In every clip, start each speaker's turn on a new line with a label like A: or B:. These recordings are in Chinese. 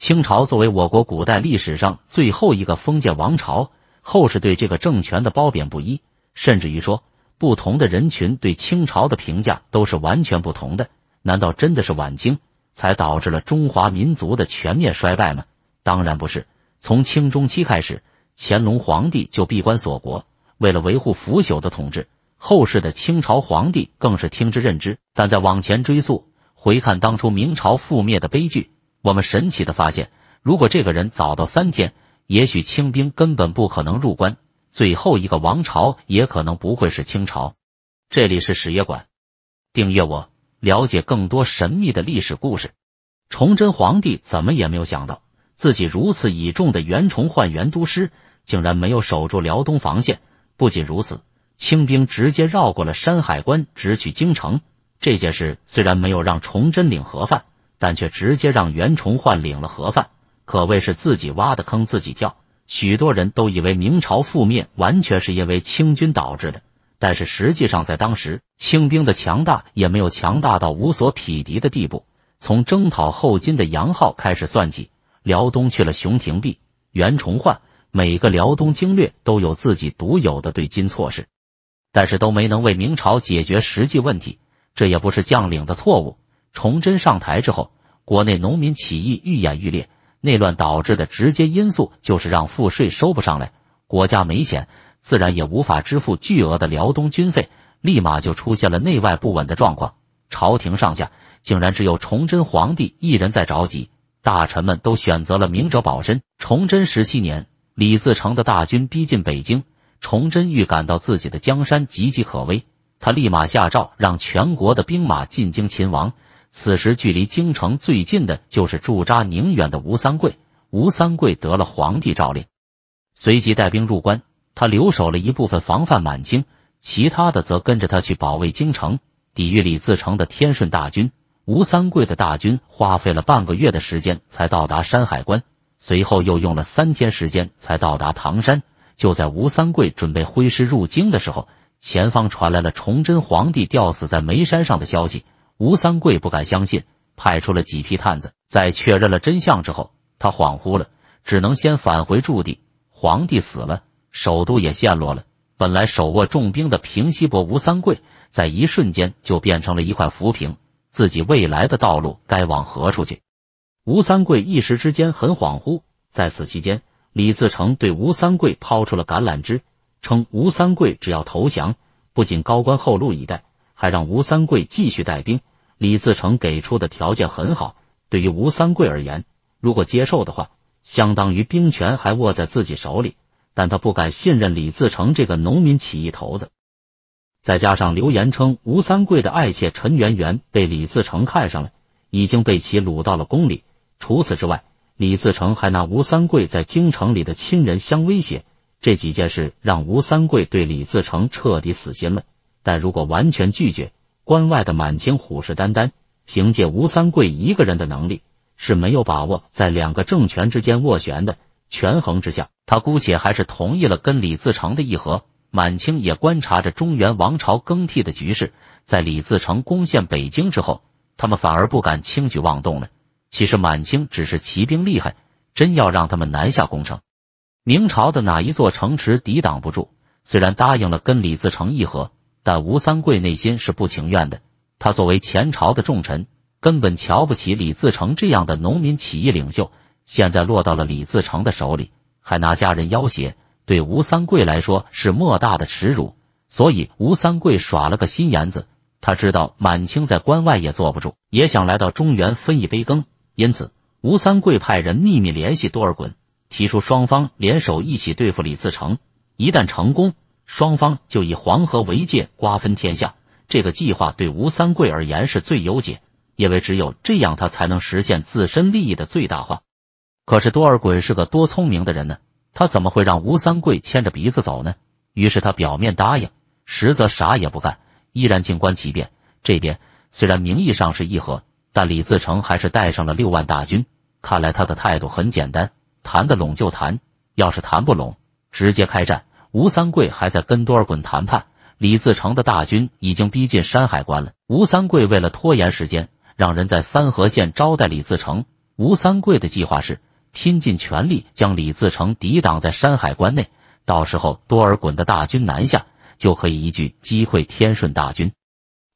A: 清朝作为我国古代历史上最后一个封建王朝，后世对这个政权的褒贬不一，甚至于说不同的人群对清朝的评价都是完全不同的。难道真的是晚清才导致了中华民族的全面衰败吗？当然不是。从清中期开始，乾隆皇帝就闭关锁国，为了维护腐朽的统治，后世的清朝皇帝更是听之任之。但在往前追溯，回看当初明朝覆灭的悲剧。我们神奇的发现，如果这个人早到三天，也许清兵根本不可能入关，最后一个王朝也可能不会是清朝。这里是史野馆，订阅我，了解更多神秘的历史故事。崇祯皇帝怎么也没有想到，自己如此倚重的袁崇焕、袁督师，竟然没有守住辽东防线。不仅如此，清兵直接绕过了山海关，直取京城。这件事虽然没有让崇祯领盒饭。但却直接让袁崇焕领了盒饭，可谓是自己挖的坑自己跳。许多人都以为明朝覆灭完全是因为清军导致的，但是实际上在当时，清兵的强大也没有强大到无所匹敌的地步。从征讨后金的杨浩开始算起，辽东去了熊廷弼、袁崇焕，每个辽东经略都有自己独有的对金措施，但是都没能为明朝解决实际问题。这也不是将领的错误。崇祯上台之后，国内农民起义愈演愈烈，内乱导致的直接因素就是让赋税收不上来，国家没钱，自然也无法支付巨额的辽东军费，立马就出现了内外不稳的状况。朝廷上下竟然只有崇祯皇帝一人在着急，大臣们都选择了明哲保身。崇祯十七年，李自成的大军逼近北京，崇祯预感到自己的江山岌岌可危，他立马下诏让全国的兵马进京勤王。此时距离京城最近的就是驻扎宁远的吴三桂。吴三桂得了皇帝诏令，随即带兵入关。他留守了一部分防范满清，其他的则跟着他去保卫京城，抵御李自成的天顺大军。吴三桂的大军花费了半个月的时间才到达山海关，随后又用了三天时间才到达唐山。就在吴三桂准备挥师入京的时候，前方传来了崇祯皇帝吊死在煤山上的消息。吴三桂不敢相信，派出了几批探子，在确认了真相之后，他恍惚了，只能先返回驻地。皇帝死了，首都也陷落了。本来手握重兵的平西伯吴三桂，在一瞬间就变成了一块浮萍。自己未来的道路该往何处去？吴三桂一时之间很恍惚。在此期间，李自成对吴三桂抛出了橄榄枝，称吴三桂只要投降，不仅高官厚禄以待，还让吴三桂继续带兵。李自成给出的条件很好，对于吴三桂而言，如果接受的话，相当于兵权还握在自己手里。但他不敢信任李自成这个农民起义头子，再加上流言称吴三桂的爱妾陈圆圆被李自成看上了，已经被其掳到了宫里。除此之外，李自成还拿吴三桂在京城里的亲人相威胁。这几件事让吴三桂对李自成彻底死心了。但如果完全拒绝。关外的满清虎视眈眈，凭借吴三桂一个人的能力是没有把握在两个政权之间斡旋的。权衡之下，他姑且还是同意了跟李自成的议和。满清也观察着中原王朝更替的局势，在李自成攻陷北京之后，他们反而不敢轻举妄动了。其实满清只是骑兵厉害，真要让他们南下攻城，明朝的哪一座城池抵挡不住？虽然答应了跟李自成议和。但吴三桂内心是不情愿的，他作为前朝的重臣，根本瞧不起李自成这样的农民起义领袖。现在落到了李自成的手里，还拿家人要挟，对吴三桂来说是莫大的耻辱。所以吴三桂耍了个心眼子，他知道满清在关外也坐不住，也想来到中原分一杯羹。因此，吴三桂派人秘密联系多尔衮，提出双方联手一起对付李自成。一旦成功。双方就以黄河为界瓜分天下，这个计划对吴三桂而言是最优解，因为只有这样他才能实现自身利益的最大化。可是多尔衮是个多聪明的人呢，他怎么会让吴三桂牵着鼻子走呢？于是他表面答应，实则啥也不干，依然静观其变。这边虽然名义上是议和，但李自成还是带上了六万大军。看来他的态度很简单，谈得拢就谈，要是谈不拢，直接开战。吴三桂还在跟多尔衮谈判，李自成的大军已经逼近山海关了。吴三桂为了拖延时间，让人在三河县招待李自成。吴三桂的计划是拼尽全力将李自成抵挡在山海关内，到时候多尔衮的大军南下就可以一举击溃天顺大军。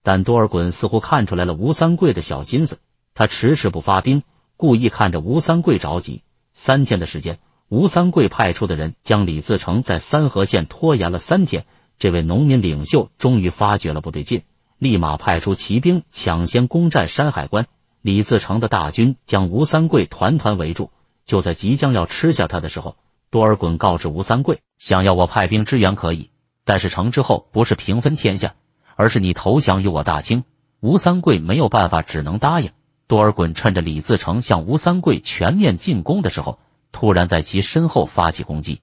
A: 但多尔衮似乎看出来了吴三桂的小心思，他迟迟不发兵，故意看着吴三桂着急。三天的时间。吴三桂派出的人将李自成在三河县拖延了三天，这位农民领袖终于发觉了不对劲，立马派出骑兵抢先攻占山海关。李自成的大军将吴三桂团团围住，就在即将要吃下他的时候，多尔衮告知吴三桂，想要我派兵支援可以，但是成之后不是平分天下，而是你投降于我大清。吴三桂没有办法，只能答应。多尔衮趁着李自成向吴三桂全面进攻的时候。突然在其身后发起攻击，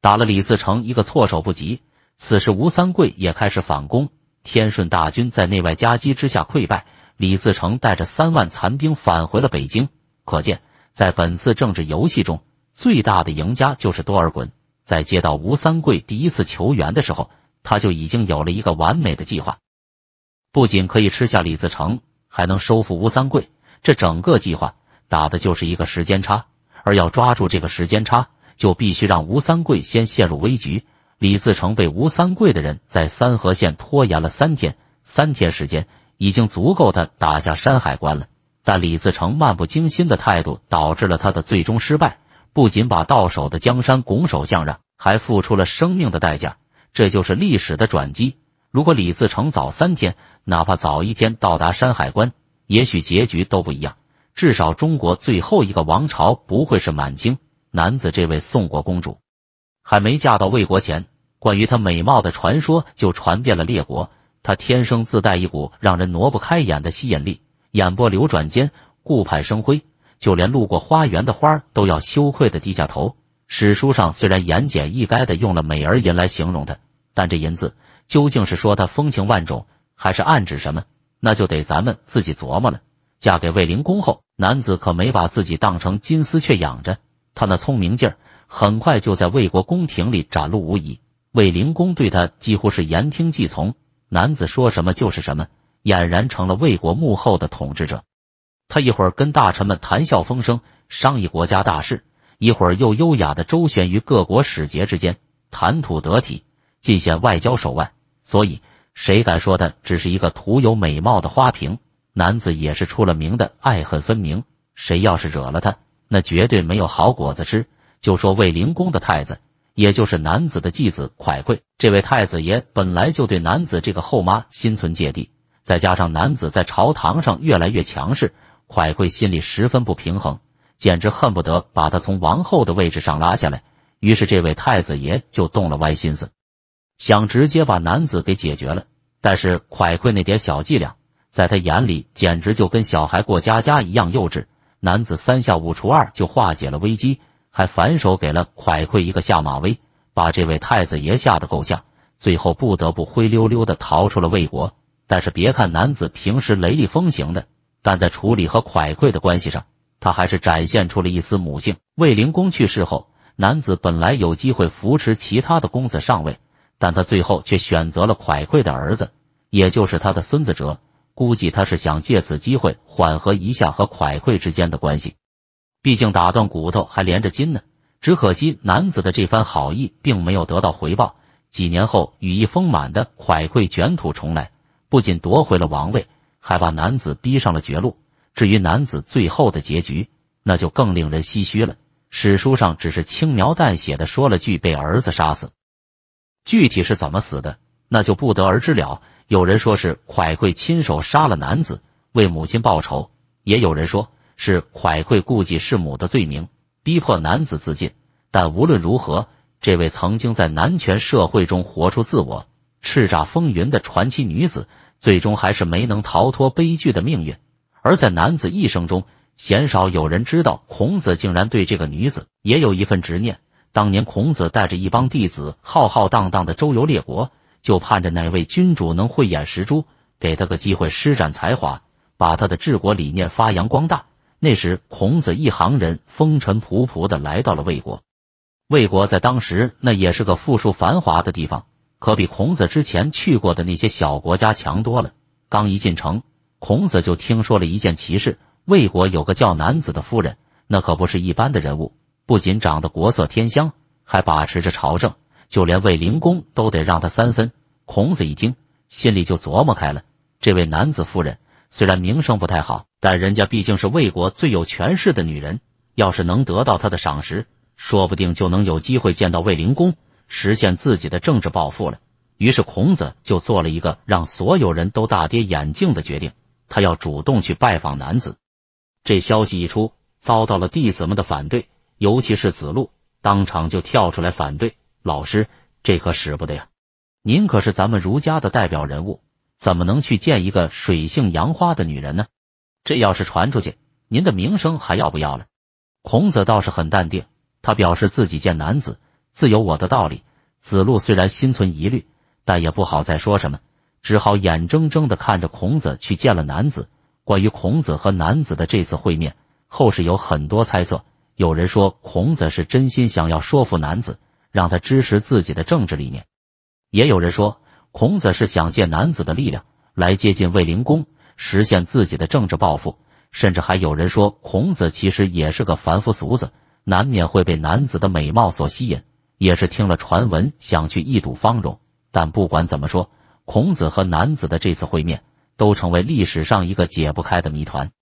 A: 打了李自成一个措手不及。此时吴三桂也开始反攻，天顺大军在内外夹击之下溃败。李自成带着三万残兵返回了北京。可见，在本次政治游戏中，最大的赢家就是多尔衮。在接到吴三桂第一次求援的时候，他就已经有了一个完美的计划，不仅可以吃下李自成，还能收复吴三桂。这整个计划打的就是一个时间差。而要抓住这个时间差，就必须让吴三桂先陷入危局。李自成被吴三桂的人在三河县拖延了三天，三天时间已经足够他打下山海关了。但李自成漫不经心的态度导致了他的最终失败，不仅把到手的江山拱手相让，还付出了生命的代价。这就是历史的转机。如果李自成早三天，哪怕早一天到达山海关，也许结局都不一样。至少中国最后一个王朝不会是满清。男子这位宋国公主，还没嫁到魏国前，关于她美貌的传说就传遍了列国。她天生自带一股让人挪不开眼的吸引力，眼波流转间，顾盼生辉，就连路过花园的花都要羞愧的低下头。史书上虽然言简意赅地用了“美而淫”来形容她，但这“淫”字究竟是说她风情万种，还是暗指什么，那就得咱们自己琢磨了。嫁给卫灵公后，男子可没把自己当成金丝雀养着，他那聪明劲儿很快就在魏国宫廷里展露无遗。卫灵公对他几乎是言听计从，男子说什么就是什么，俨然成了魏国幕后的统治者。他一会儿跟大臣们谈笑风生，商议国家大事；一会儿又优雅的周旋于各国使节之间，谈吐得体，尽显外交手腕。所以，谁敢说他只是一个徒有美貌的花瓶？男子也是出了名的爱恨分明，谁要是惹了他，那绝对没有好果子吃。就说卫灵公的太子，也就是男子的继子蒯贵，这位太子爷本来就对男子这个后妈心存芥蒂，再加上男子在朝堂上越来越强势，蒯贵心里十分不平衡，简直恨不得把他从王后的位置上拉下来。于是，这位太子爷就动了歪心思，想直接把男子给解决了。但是蒯贵那点小伎俩。在他眼里，简直就跟小孩过家家一样幼稚。男子三下五除二就化解了危机，还反手给了蒯聩一个下马威，把这位太子爷吓得够呛，最后不得不灰溜溜的逃出了魏国。但是，别看男子平时雷厉风行的，但在处理和蒯聩的关系上，他还是展现出了一丝母性。卫灵公去世后，男子本来有机会扶持其他的公子上位，但他最后却选择了蒯聩的儿子，也就是他的孙子哲。估计他是想借此机会缓和一下和蒯聩之间的关系，毕竟打断骨头还连着筋呢。只可惜男子的这番好意并没有得到回报。几年后，羽翼丰满的蒯聩卷土重来，不仅夺回了王位，还把男子逼上了绝路。至于男子最后的结局，那就更令人唏嘘了。史书上只是轻描淡写的说了句被儿子杀死，具体是怎么死的，那就不得而知了。有人说是蒯聩亲手杀了男子为母亲报仇，也有人说是蒯聩顾忌弑母的罪名，逼迫男子自尽。但无论如何，这位曾经在男权社会中活出自我、叱咤风云的传奇女子，最终还是没能逃脱悲剧的命运。而在男子一生中，鲜少有人知道，孔子竟然对这个女子也有一份执念。当年，孔子带着一帮弟子，浩浩荡荡的周游列国。就盼着哪位君主能慧眼识珠，给他个机会施展才华，把他的治国理念发扬光大。那时，孔子一行人风尘仆仆的来到了魏国。魏国在当时那也是个富庶繁华的地方，可比孔子之前去过的那些小国家强多了。刚一进城，孔子就听说了一件奇事：魏国有个叫南子的夫人，那可不是一般的人物，不仅长得国色天香，还把持着朝政。就连卫灵公都得让他三分。孔子一听，心里就琢磨开了：这位男子夫人虽然名声不太好，但人家毕竟是魏国最有权势的女人，要是能得到他的赏识，说不定就能有机会见到卫灵公，实现自己的政治抱负了。于是，孔子就做了一个让所有人都大跌眼镜的决定：他要主动去拜访男子。这消息一出，遭到了弟子们的反对，尤其是子路，当场就跳出来反对。老师，这可使不得呀！您可是咱们儒家的代表人物，怎么能去见一个水性杨花的女人呢？这要是传出去，您的名声还要不要了？孔子倒是很淡定，他表示自己见男子自有我的道理。子路虽然心存疑虑，但也不好再说什么，只好眼睁睁的看着孔子去见了男子。关于孔子和男子的这次会面，后世有很多猜测，有人说孔子是真心想要说服男子。让他支持自己的政治理念。也有人说，孔子是想借男子的力量来接近卫灵公，实现自己的政治抱负。甚至还有人说，孔子其实也是个凡夫俗子，难免会被男子的美貌所吸引，也是听了传闻想去一睹芳容。但不管怎么说，孔子和男子的这次会面，都成为历史上一个解不开的谜团。